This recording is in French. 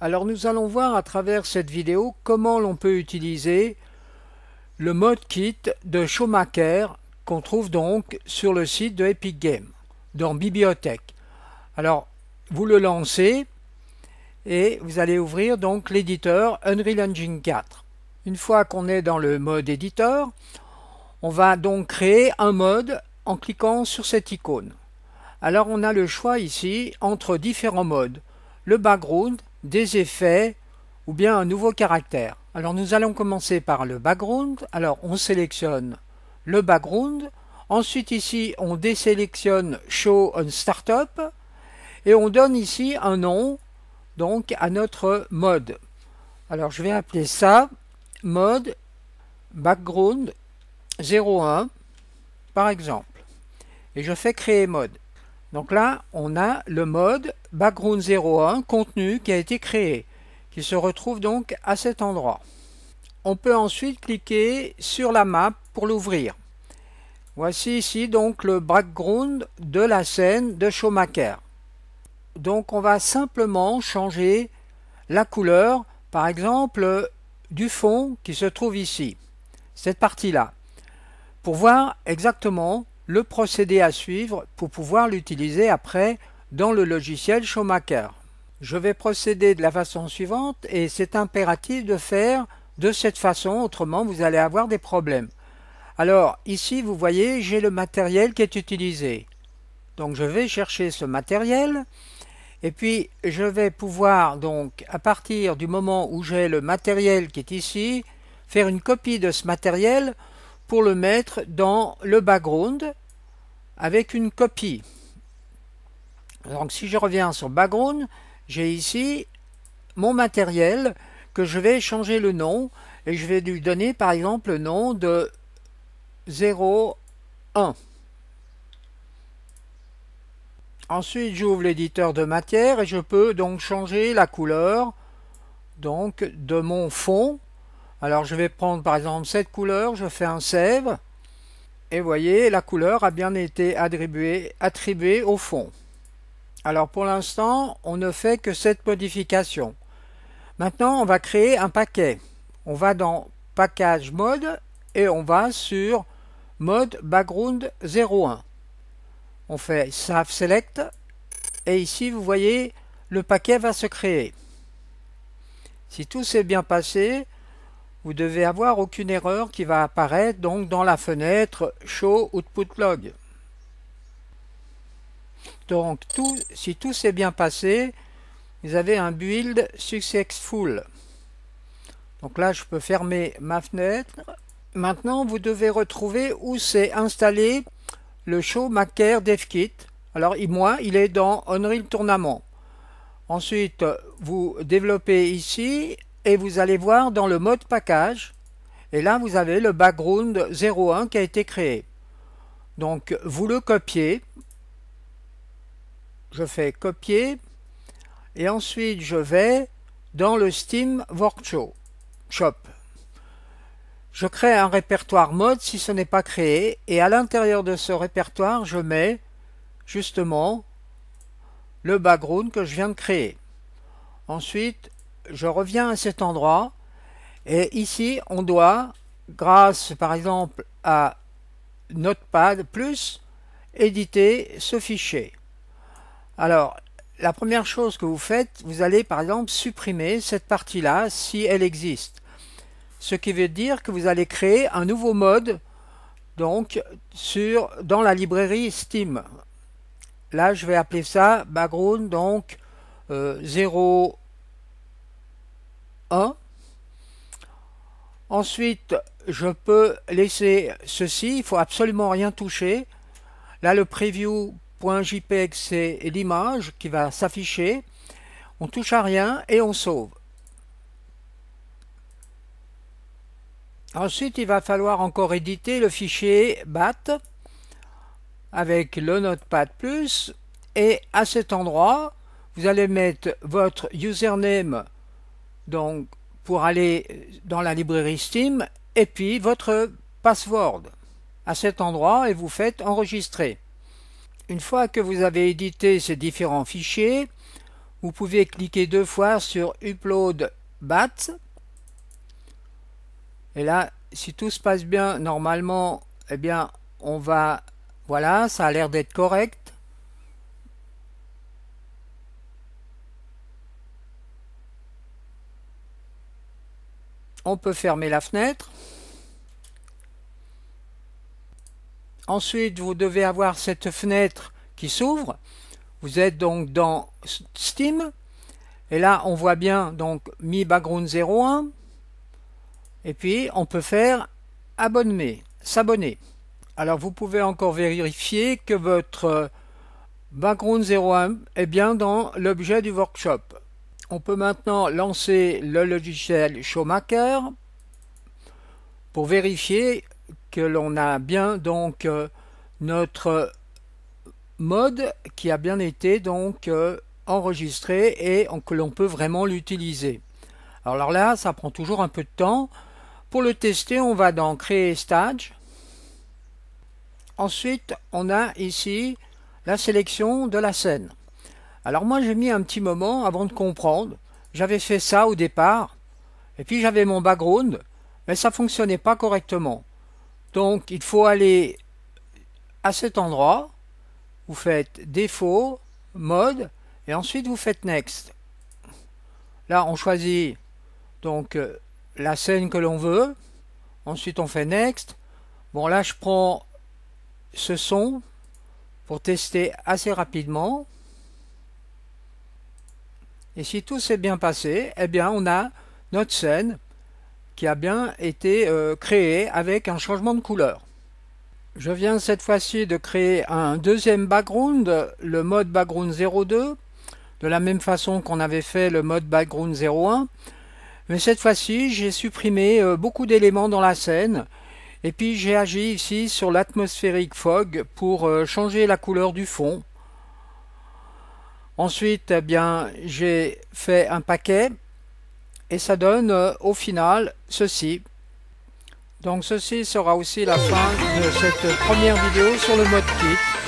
Alors nous allons voir à travers cette vidéo comment l'on peut utiliser le mode kit de Schumacher qu'on trouve donc sur le site de Epic Games dans Bibliothèque. Alors vous le lancez et vous allez ouvrir donc l'éditeur Unreal Engine 4. Une fois qu'on est dans le mode éditeur, on va donc créer un mode en cliquant sur cette icône. Alors on a le choix ici entre différents modes, le background, des effets ou bien un nouveau caractère. Alors nous allons commencer par le background. Alors on sélectionne le background. Ensuite ici on désélectionne Show on Startup et on donne ici un nom donc à notre mode. Alors je vais appeler ça mode background 01 par exemple. Et je fais créer mode. Donc là, on a le mode background 01 contenu qui a été créé, qui se retrouve donc à cet endroit. On peut ensuite cliquer sur la map pour l'ouvrir. Voici ici donc le background de la scène de Schumacher. Donc on va simplement changer la couleur, par exemple, du fond qui se trouve ici, cette partie-là, pour voir exactement le procédé à suivre pour pouvoir l'utiliser après dans le logiciel Showmaker. Je vais procéder de la façon suivante et c'est impératif de faire de cette façon, autrement vous allez avoir des problèmes. Alors ici vous voyez j'ai le matériel qui est utilisé. Donc je vais chercher ce matériel et puis je vais pouvoir donc à partir du moment où j'ai le matériel qui est ici faire une copie de ce matériel pour le mettre dans le background avec une copie. Donc si je reviens sur background, j'ai ici mon matériel que je vais changer le nom et je vais lui donner par exemple le nom de 01. Ensuite, j'ouvre l'éditeur de matière et je peux donc changer la couleur donc de mon fond. Alors je vais prendre par exemple cette couleur, je fais un sève et vous voyez, la couleur a bien été attribuée, attribuée au fond. Alors pour l'instant, on ne fait que cette modification. Maintenant, on va créer un paquet. On va dans Package Mode et on va sur Mode Background 01. On fait Save Select et ici, vous voyez, le paquet va se créer. Si tout s'est bien passé, vous devez avoir aucune erreur qui va apparaître donc dans la fenêtre Show Output Log. Donc tout, si tout s'est bien passé, vous avez un build successful. Donc là, je peux fermer ma fenêtre. Maintenant, vous devez retrouver où s'est installé le Show dev kit Alors, moi, il est dans Unreal Tournament. Ensuite, vous développez ici et vous allez voir dans le mode package et là vous avez le background 01 qui a été créé donc vous le copiez je fais copier et ensuite je vais dans le Steam Workshop Shop je crée un répertoire mode si ce n'est pas créé et à l'intérieur de ce répertoire je mets justement le background que je viens de créer ensuite je reviens à cet endroit et ici on doit, grâce par exemple à Notepad+, plus éditer ce fichier. Alors, la première chose que vous faites, vous allez par exemple supprimer cette partie-là si elle existe. Ce qui veut dire que vous allez créer un nouveau mode donc sur dans la librairie Steam. Là, je vais appeler ça background donc 0 euh, Ensuite, je peux laisser ceci. Il faut absolument rien toucher. Là, le preview.jpg, c'est l'image qui va s'afficher. On touche à rien et on sauve. Ensuite, il va falloir encore éditer le fichier BAT avec le Notepad+. Et à cet endroit, vous allez mettre votre username donc pour aller dans la librairie Steam, et puis votre password à cet endroit et vous faites enregistrer. Une fois que vous avez édité ces différents fichiers, vous pouvez cliquer deux fois sur Upload BAT. Et là, si tout se passe bien, normalement, eh bien, on va... Voilà, ça a l'air d'être correct. on peut fermer la fenêtre. Ensuite, vous devez avoir cette fenêtre qui s'ouvre. Vous êtes donc dans Steam. Et là, on voit bien donc Mi Background 01. Et puis, on peut faire abonner, s'abonner. Alors, vous pouvez encore vérifier que votre Background 01 est bien dans l'objet du workshop. On peut maintenant lancer le logiciel Showmaker pour vérifier que l'on a bien donc euh, notre mode qui a bien été donc euh, enregistré et que l'on peut vraiment l'utiliser. Alors là, ça prend toujours un peu de temps. Pour le tester, on va dans Créer Stage. Ensuite, on a ici la sélection de la scène. Alors moi j'ai mis un petit moment avant de comprendre. J'avais fait ça au départ, et puis j'avais mon background, mais ça fonctionnait pas correctement. Donc il faut aller à cet endroit, vous faites défaut, mode, et ensuite vous faites next. Là on choisit donc euh, la scène que l'on veut, ensuite on fait next. Bon là je prends ce son pour tester assez rapidement. Et si tout s'est bien passé, eh bien on a notre scène qui a bien été euh, créée avec un changement de couleur. Je viens cette fois-ci de créer un deuxième background, le mode background 02, de la même façon qu'on avait fait le mode background 01. Mais cette fois-ci, j'ai supprimé euh, beaucoup d'éléments dans la scène. Et puis j'ai agi ici sur l'atmosphérique fog pour euh, changer la couleur du fond. Ensuite, eh bien, j'ai fait un paquet et ça donne euh, au final ceci. Donc ceci sera aussi la fin de cette première vidéo sur le mode kit.